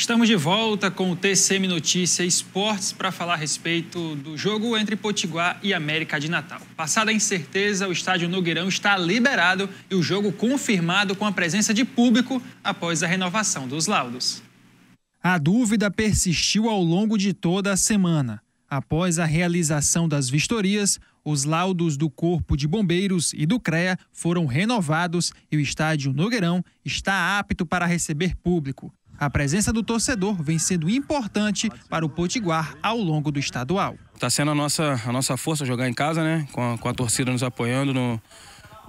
Estamos de volta com o TCM Notícia Esportes para falar a respeito do jogo entre Potiguar e América de Natal. Passada a incerteza, o estádio Nogueirão está liberado e o jogo confirmado com a presença de público após a renovação dos laudos. A dúvida persistiu ao longo de toda a semana. Após a realização das vistorias, os laudos do Corpo de Bombeiros e do CREA foram renovados e o estádio Nogueirão está apto para receber público. A presença do torcedor vem sendo importante para o Potiguar ao longo do estadual. Está sendo a nossa, a nossa força jogar em casa, né? Com a, com a torcida nos apoiando, no,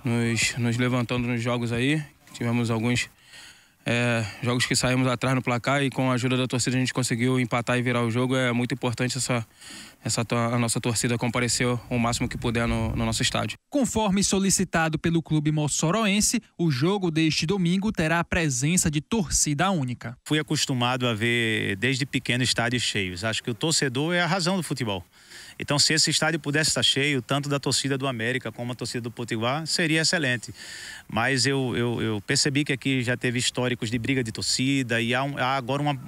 nos, nos levantando nos jogos aí. Tivemos alguns é, jogos que saímos atrás no placar e com a ajuda da torcida a gente conseguiu empatar e virar o jogo. É muito importante essa, essa a nossa torcida comparecer o máximo que puder no, no nosso estádio. Conforme solicitado pelo clube moçoroense, o jogo deste domingo terá a presença de torcida única. Fui acostumado a ver desde pequeno estádios cheios. Acho que o torcedor é a razão do futebol. Então, se esse estádio pudesse estar cheio, tanto da torcida do América como a torcida do Potiguar, seria excelente mas eu, eu, eu, percebi que aqui já teve históricos de briga de torcida e há, um, há agora uma,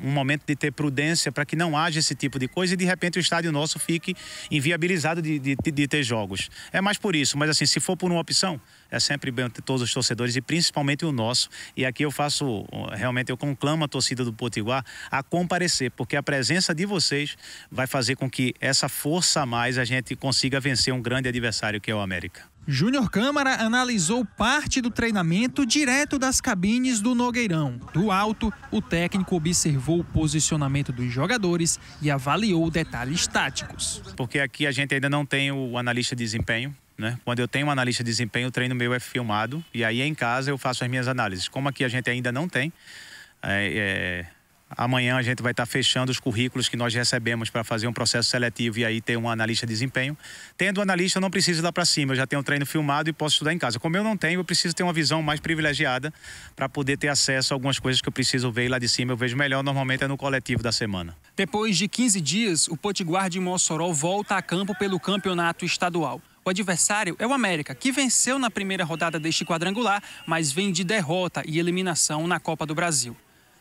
um momento de ter prudência para que não haja esse tipo de coisa e de repente o estádio nosso fique inviabilizado de, de, de, ter jogos. É mais por isso, mas assim, se for por uma opção, é sempre bem ter todos os torcedores e principalmente o nosso. E aqui eu faço, realmente eu conclamo a torcida do Potiguar a comparecer, porque a presença de vocês vai fazer com que essa força a mais a gente consiga vencer um grande adversário que é o América. Júnior Câmara analisou parte do treinamento direto das cabines do Nogueirão. Do alto, o técnico observou o posicionamento dos jogadores e avaliou detalhes táticos. Porque aqui a gente ainda não tem o analista de desempenho, né? Quando eu tenho um analista de desempenho, o treino meu é filmado e aí em casa eu faço as minhas análises. Como aqui a gente ainda não tem, é, é, Amanhã a gente vai estar fechando os currículos que nós recebemos para fazer um processo seletivo e aí ter um analista de desempenho. Tendo analista, eu não preciso ir lá para cima, eu já tenho o um treino filmado e posso estudar em casa. Como eu não tenho, eu preciso ter uma visão mais privilegiada para poder ter acesso a algumas coisas que eu preciso ver lá de cima. Eu vejo melhor, normalmente é no coletivo da semana. Depois de 15 dias, o Potiguar de Mossoró volta a campo pelo campeonato estadual. O adversário é o América, que venceu na primeira rodada deste quadrangular, mas vem de derrota e eliminação na Copa do Brasil.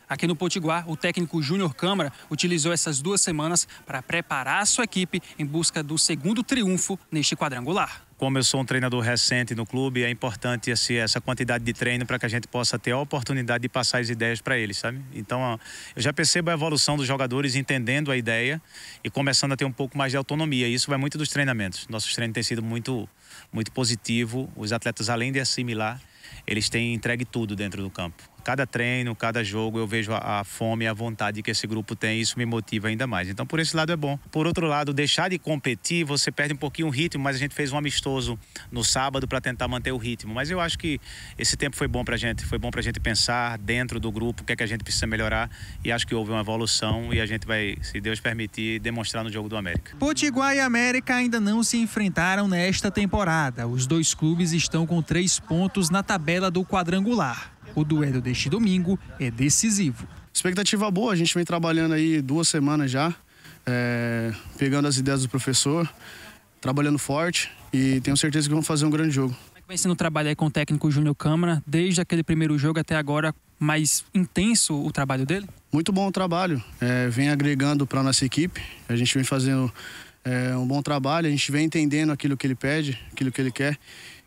Aqui no Potiguar, o técnico Júnior Câmara utilizou essas duas semanas para preparar a sua equipe em busca do segundo triunfo neste quadrangular. Como eu sou um treinador recente no clube, é importante assim, essa quantidade de treino para que a gente possa ter a oportunidade de passar as ideias para eles, sabe? Então, eu já percebo a evolução dos jogadores entendendo a ideia e começando a ter um pouco mais de autonomia. Isso vai muito dos treinamentos. Nossos treinos têm sido muito, muito positivo. Os atletas, além de assimilar, eles têm entregue tudo dentro do campo cada treino, cada jogo, eu vejo a, a fome e a vontade que esse grupo tem e isso me motiva ainda mais. Então, por esse lado é bom. Por outro lado, deixar de competir, você perde um pouquinho o ritmo, mas a gente fez um amistoso no sábado para tentar manter o ritmo. Mas eu acho que esse tempo foi bom para a gente, foi bom para a gente pensar dentro do grupo o que é que a gente precisa melhorar e acho que houve uma evolução e a gente vai, se Deus permitir, demonstrar no jogo do América. Potiguai e América ainda não se enfrentaram nesta temporada. Os dois clubes estão com três pontos na tabela do quadrangular o duelo deste domingo é decisivo. Expectativa boa, a gente vem trabalhando aí duas semanas já, é, pegando as ideias do professor, trabalhando forte e tenho certeza que vamos fazer um grande jogo. Vem tá sendo o trabalho aí com o técnico Júnior Câmara, desde aquele primeiro jogo até agora, mais intenso o trabalho dele? Muito bom o trabalho, é, vem agregando para nossa equipe, a gente vem fazendo é, um bom trabalho, a gente vem entendendo aquilo que ele pede, aquilo que ele quer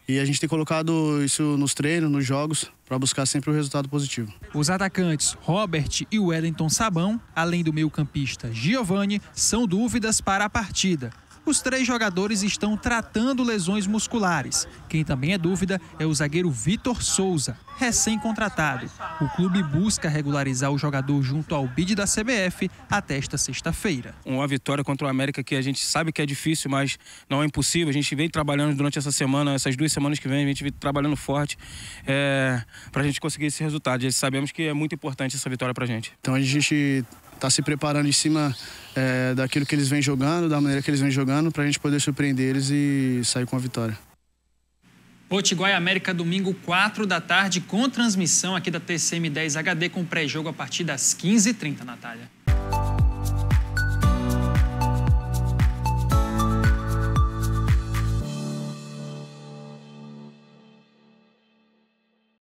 e a gente tem colocado isso nos treinos, nos jogos, para buscar sempre o um resultado positivo. Os atacantes Robert e Wellington Sabão, além do meio-campista Giovanni, são dúvidas para a partida. Os três jogadores estão tratando lesões musculares. Quem também é dúvida é o zagueiro Vitor Souza, recém-contratado. O clube busca regularizar o jogador junto ao BID da CBF até esta sexta-feira. Uma vitória contra o América que a gente sabe que é difícil, mas não é impossível. A gente vem trabalhando durante essa semana, essas duas semanas que vem, a gente vem trabalhando forte é, para a gente conseguir esse resultado. E sabemos que é muito importante essa vitória para a gente. Então a gente está se preparando em cima é, daquilo que eles vêm jogando, da maneira que eles vêm jogando, para a gente poder surpreender eles e sair com a vitória. Potiguar e América, domingo, 4 da tarde, com transmissão aqui da TCM10 HD, com pré-jogo a partir das 15h30, Natália.